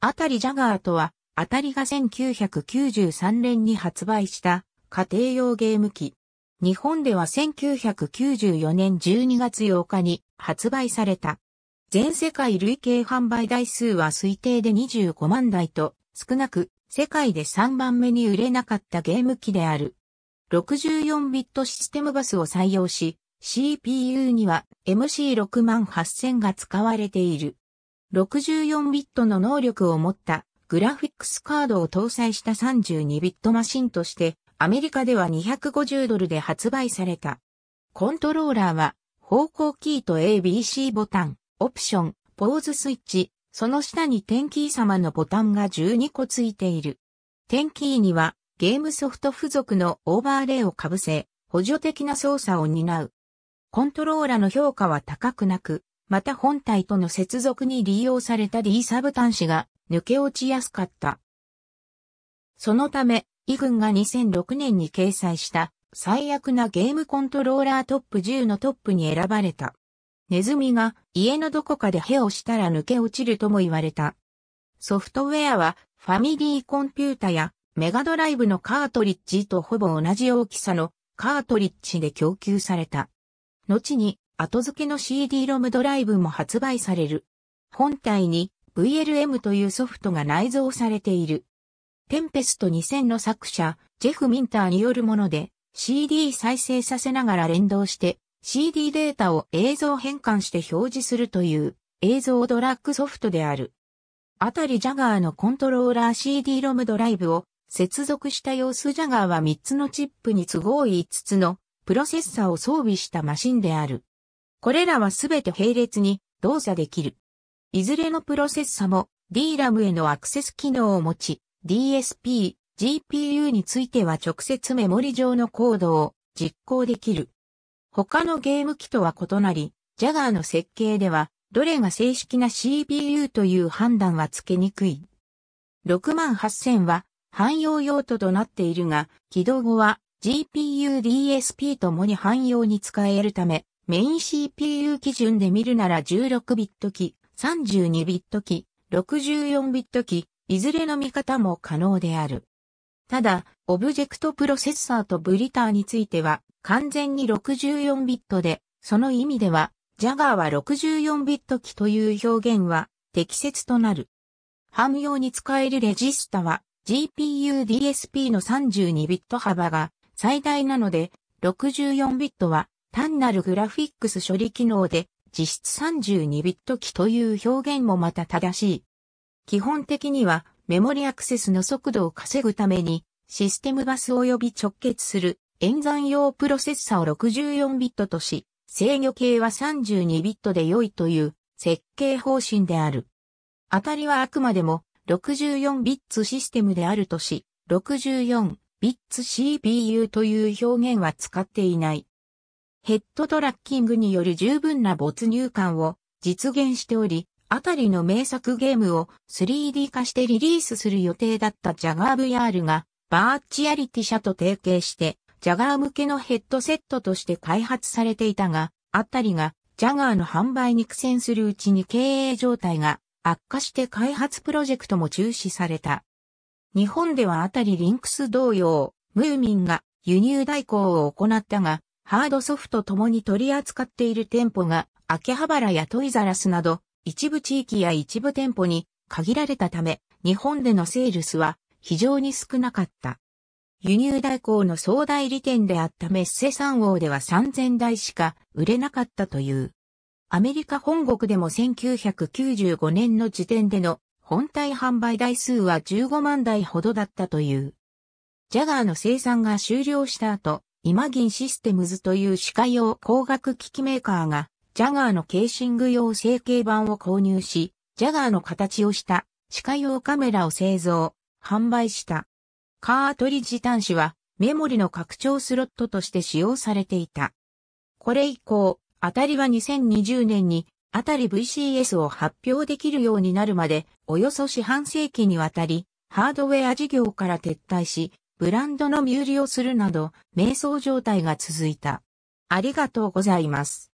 あたりジャガーとは、あたりが1993年に発売した家庭用ゲーム機。日本では1994年12月8日に発売された。全世界累計販売台数は推定で25万台と少なく世界で3番目に売れなかったゲーム機である。64ビットシステムバスを採用し、CPU には MC68000 が使われている。64ビットの能力を持ったグラフィックスカードを搭載した32ビットマシンとして、アメリカでは250ドルで発売された。コントローラーは、方向キーと ABC ボタン、オプション、ポーズスイッチ、その下にンキー様のボタンが12個ついている。ンキーには、ゲームソフト付属のオーバーレイをかぶせ、補助的な操作を担う。コントローラの評価は高くなく、また本体との接続に利用された D サブ端子が抜け落ちやすかった。そのため、イグンが2006年に掲載した最悪なゲームコントローラートップ10のトップに選ばれた。ネズミが家のどこかでヘをしたら抜け落ちるとも言われた。ソフトウェアはファミリーコンピュータやメガドライブのカートリッジとほぼ同じ大きさのカートリッジで供給された。後に後付けの CD-ROM ドライブも発売される。本体に VLM というソフトが内蔵されている。テンペスト2000の作者、ジェフ・ミンターによるもので、CD 再生させながら連動して、CD データを映像変換して表示するという映像ドラッグソフトである。あたりジャガーのコントローラー CD-ROM ドライブを接続した様子ジャガーは3つのチップに都合5つのプロセッサを装備したマシンである。これらはすべて並列に動作できる。いずれのプロセッサも DRAM へのアクセス機能を持ち、DSP、GPU については直接メモリ上のコードを実行できる。他のゲーム機とは異なり、ジャガーの設計では、どれが正式な CPU という判断はつけにくい。68000は汎用用途となっているが、起動後は GPU DSP ともに汎用に使えるため、メイン CPU 基準で見るなら16ビット機、32ビット機、64ビット機、いずれの見方も可能である。ただ、オブジェクトプロセッサーとブリターについては、完全に64ビットで、その意味では、ジャガーは64ビット機という表現は適切となる。ハム用に使えるレジスタは GPU DSP の32ビット幅が最大なので64ビットは単なるグラフィックス処理機能で実質32ビット機という表現もまた正しい。基本的にはメモリアクセスの速度を稼ぐためにシステムバス及び直結する演算用プロセッサを64ビットとし、制御系は32ビットで良いという設計方針である。当たりはあくまでも64ビッツシステムであるとし、64ビッツ CPU という表現は使っていない。ヘッドトラッキングによる十分な没入感を実現しており、あたりの名作ゲームを 3D 化してリリースする予定だったジャガー VR がバーチャリティ社と提携してジャガー向けのヘッドセットとして開発されていたが、あたりがジャガーの販売に苦戦するうちに経営状態が悪化して開発プロジェクトも中止された。日本ではあたりリンクス同様、ムーミンが輸入代行を行ったが、ハードソフトともに取り扱っている店舗が、秋葉原やトイザラスなど、一部地域や一部店舗に限られたため、日本でのセールスは非常に少なかった。輸入代行の総代理店であったメッセ3王では3000台しか売れなかったという。アメリカ本国でも1995年の時点での本体販売台数は15万台ほどだったという。ジャガーの生産が終了した後、イマギンシステムズという歯科用工学機器メーカーが、ジャガーのケーシング用成形版を購入し、ジャガーの形をした歯科用カメラを製造、販売した。カートリッジ端子はメモリの拡張スロットとして使用されていた。これ以降、アタリは2020年にアタリ VCS を発表できるようになるまで、およそ四半世紀にわたり、ハードウェア事業から撤退し、ブランドの身売りをするなど、迷走状態が続いた。ありがとうございます。